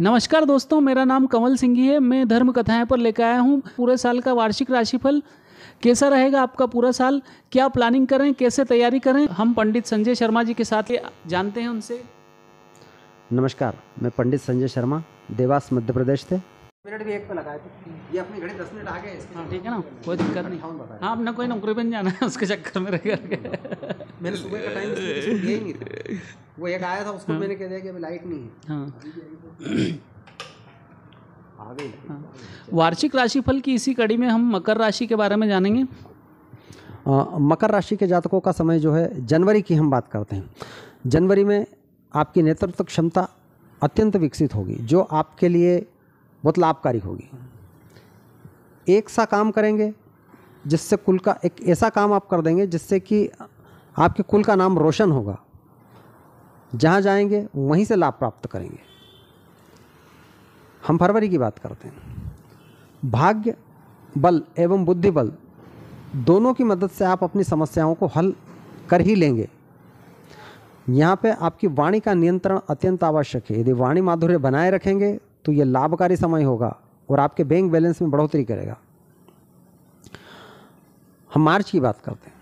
नमस्कार दोस्तों मेरा नाम कमल सिंघी है मैं धर्म कथाएं पर लेकर आया हूँ पूरे साल का वार्षिक राशिफल कैसा रहेगा आपका पूरा साल क्या प्लानिंग करें कैसे तैयारी करें हम पंडित संजय शर्मा जी के साथ जानते हैं उनसे नमस्कार मैं पंडित संजय शर्मा देवास मध्य प्रदेश से मिनट भी एक पे लगाए थे ये अपनी घड़ी दस मिनट आगे हाँ ठीक है ना कोई दिक्कत नहीं हाँ हाँ अपना कोई नौकरी बन जाना है उसके चक्कर में रह करके मैंने सुबह का टाइम दिया ही नहीं था वो एक आया था उसको हाँ। मैंने कह दिया कि अभी लाइट नहीं है हाँ हाँ। वार्षिक राशिफल की इसी कड़ी में हम मकर राशि के बारे में जानेंगे आ, मकर राशि के जातकों का समय जो है जनवरी की हम बात करते हैं जनवरी में आपकी नेतृत्व क्षमता अत्यंत विकसित होगी जो आपके लिए बहुत लाभकारी होगी एक सा काम करेंगे जिससे कुल का एक ऐसा काम आप कर देंगे जिससे कि आपके कुल का नाम रोशन होगा जहाँ जाएंगे वहीं से लाभ प्राप्त करेंगे हम फरवरी की बात करते हैं भाग्य बल एवं बुद्धि बल दोनों की मदद से आप अपनी समस्याओं को हल कर ही लेंगे यहाँ पे आपकी वाणी का नियंत्रण अत्यंत आवश्यक है यदि वाणी माधुर्य बनाए रखेंगे तो यह लाभकारी समय होगा और आपके बैंक बैलेंस में बढ़ोतरी करेगा हम मार्च की बात करते हैं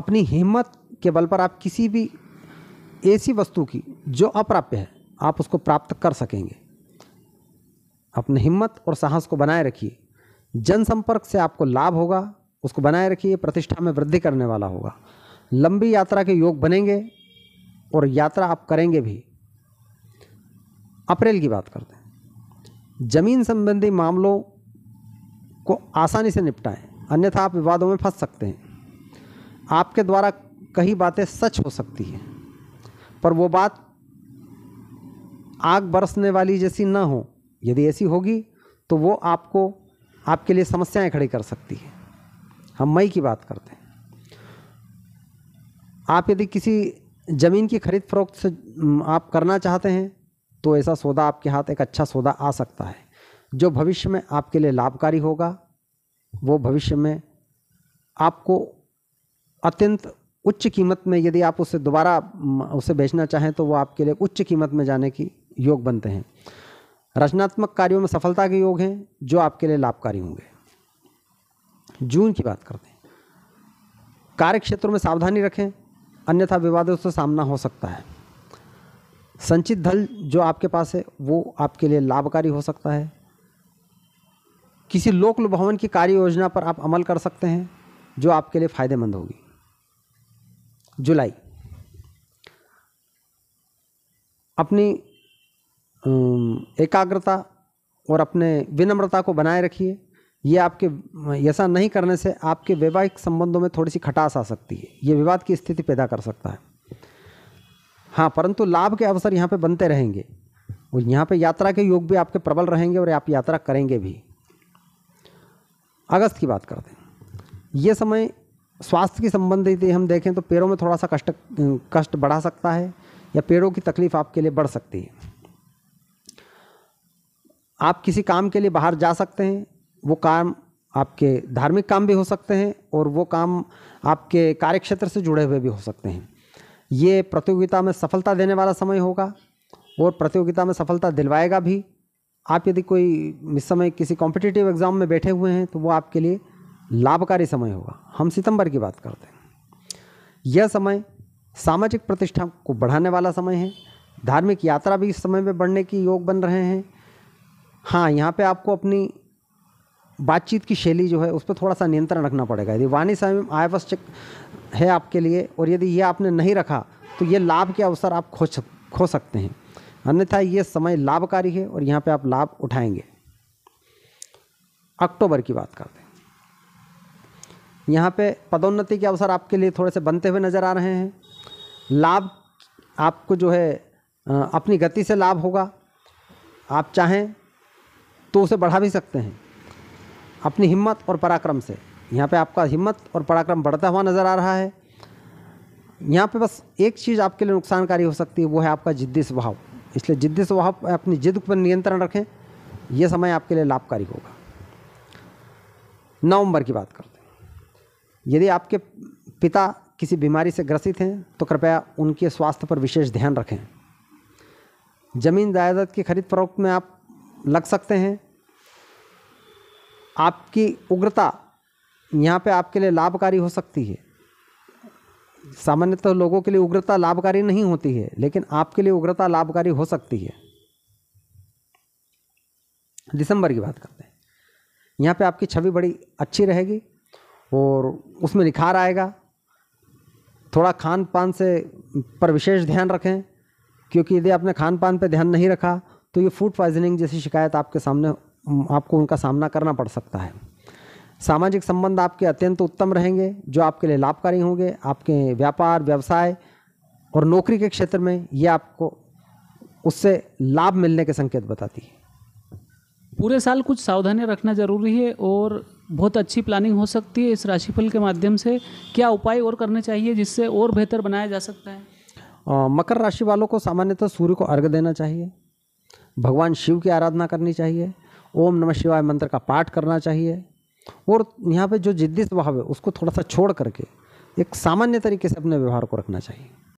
अपनी हिम्मत के बल पर आप किसी भी ऐसी वस्तु की जो अप्राप्य है आप उसको प्राप्त कर सकेंगे अपनी हिम्मत और साहस को बनाए रखिए जनसंपर्क से आपको लाभ होगा उसको बनाए रखिए प्रतिष्ठा में वृद्धि करने वाला होगा लंबी यात्रा के योग बनेंगे और यात्रा आप करेंगे भी अप्रैल की बात करते हैं जमीन संबंधी मामलों को आसानी से निपटाएं अन्यथा आप विवादों में फंस सकते हैं आपके द्वारा कही बातें सच हो सकती हैं पर वो बात आग बरसने वाली जैसी ना हो यदि ऐसी होगी तो वो आपको आपके लिए समस्याएं खड़ी कर सकती है हम मई की बात करते हैं आप यदि किसी ज़मीन की खरीद फरोख्त से आप करना चाहते हैं तो ऐसा सौदा आपके हाथ एक अच्छा सौदा आ सकता है जो भविष्य में आपके लिए लाभकारी होगा वो भविष्य में आपको अत्यंत उच्च कीमत में यदि आप उसे दोबारा उसे बेचना चाहें तो वो आपके लिए उच्च कीमत में जाने की योग बनते हैं रचनात्मक कार्यों में सफलता के योग हैं जो आपके लिए लाभकारी होंगे जून की बात करते हैं कार्य क्षेत्र में सावधानी रखें अन्यथा विवादों से सामना हो सकता है संचित धन जो आपके पास है वो आपके लिए लाभकारी हो सकता है किसी लोक भवन की कार्य योजना पर आप अमल कर सकते हैं जो आपके लिए फ़ायदेमंद होगी जुलाई अपनी एकाग्रता और अपने विनम्रता को बनाए रखिए ये आपके ऐसा नहीं करने से आपके वैवाहिक संबंधों में थोड़ी सी खटास आ सकती है ये विवाद की स्थिति पैदा कर सकता है हाँ परंतु लाभ के अवसर यहाँ पे बनते रहेंगे और यहाँ पे यात्रा के योग भी आपके प्रबल रहेंगे और आप यात्रा करेंगे भी अगस्त की बात करते हैं ये समय स्वास्थ्य की संबंधित हम देखें तो पैरों में थोड़ा सा कष्ट कष्ट बढ़ा सकता है या पेड़ों की तकलीफ आपके लिए बढ़ सकती है आप किसी काम के लिए बाहर जा सकते हैं वो काम आपके धार्मिक काम भी हो सकते हैं और वो काम आपके कार्यक्षेत्र से जुड़े हुए भी हो सकते हैं ये प्रतियोगिता में सफलता देने वाला समय होगा और प्रतियोगिता में सफलता दिलवाएगा भी आप यदि कोई इस समय किसी कॉम्पिटिटिव एग्ज़ाम में बैठे हुए हैं तो वो आपके लिए लाभकारी समय होगा हम सितंबर की बात करते हैं यह समय सामाजिक प्रतिष्ठा को बढ़ाने वाला समय है धार्मिक यात्रा भी इस समय में बढ़ने की योग बन रहे हैं हाँ यहाँ पे आपको अपनी बातचीत की शैली जो है उस पर थोड़ा सा नियंत्रण रखना पड़ेगा यदि वाणी समय आवश्यक है आपके लिए और यदि ये आपने नहीं रखा तो ये लाभ के अवसर आप खो खो सकते हैं अन्यथा ये समय लाभकारी है और यहाँ पे आप लाभ उठाएंगे अक्टूबर की बात करते हैं यहाँ पे पदोन्नति के अवसर आपके लिए थोड़े से बनते हुए नज़र आ रहे हैं लाभ आपको जो है अपनी गति से लाभ होगा आप चाहें तो उसे बढ़ा भी सकते हैं अपनी हिम्मत और पराक्रम से यहाँ पे आपका हिम्मत और पराक्रम बढ़ता हुआ नज़र आ रहा है यहाँ पे बस एक चीज़ आपके लिए नुकसानकारी हो सकती है वो है आपका जिद्दी स्वभाव इसलिए जिद्दी स्वभाव अपनी जिद पर नियंत्रण रखें यह समय आपके लिए लाभकारी होगा नवंबर की बात करते हैं यदि आपके पिता किसी बीमारी से ग्रसित हैं तो कृपया उनके स्वास्थ्य पर विशेष ध्यान रखें ज़मीन जायदाद की खरीद फरोख्त में आप लग सकते हैं आपकी उग्रता यहाँ पे आपके लिए लाभकारी हो सकती है सामान्यतः तो लोगों के लिए उग्रता लाभकारी नहीं होती है लेकिन आपके लिए उग्रता लाभकारी हो सकती है दिसंबर की बात करते हैं यहाँ पे आपकी छवि बड़ी अच्छी रहेगी और उसमें निखार आएगा थोड़ा खान पान से पर विशेष ध्यान रखें क्योंकि यदि आपने खान पान पर ध्यान नहीं रखा तो ये फूड पॉइजनिंग जैसी शिकायत आपके सामने आपको उनका सामना करना पड़ सकता है सामाजिक संबंध आपके अत्यंत उत्तम रहेंगे जो आपके लिए लाभकारी होंगे आपके व्यापार व्यवसाय और नौकरी के क्षेत्र में ये आपको उससे लाभ मिलने के संकेत बताती है पूरे साल कुछ सावधानी रखना जरूरी है और बहुत अच्छी प्लानिंग हो सकती है इस राशिफल के माध्यम से क्या उपाय और करने चाहिए जिससे और बेहतर बनाया जा सकता है आ, मकर राशि वालों को सामान्यतः सूर्य को अर्घ देना चाहिए भगवान शिव की आराधना करनी चाहिए ओम नमः शिवाय मंत्र का पाठ करना चाहिए और यहाँ पे जो ज़िद्दी स्वभाव है उसको थोड़ा सा छोड़ करके एक सामान्य तरीके से अपने व्यवहार को रखना चाहिए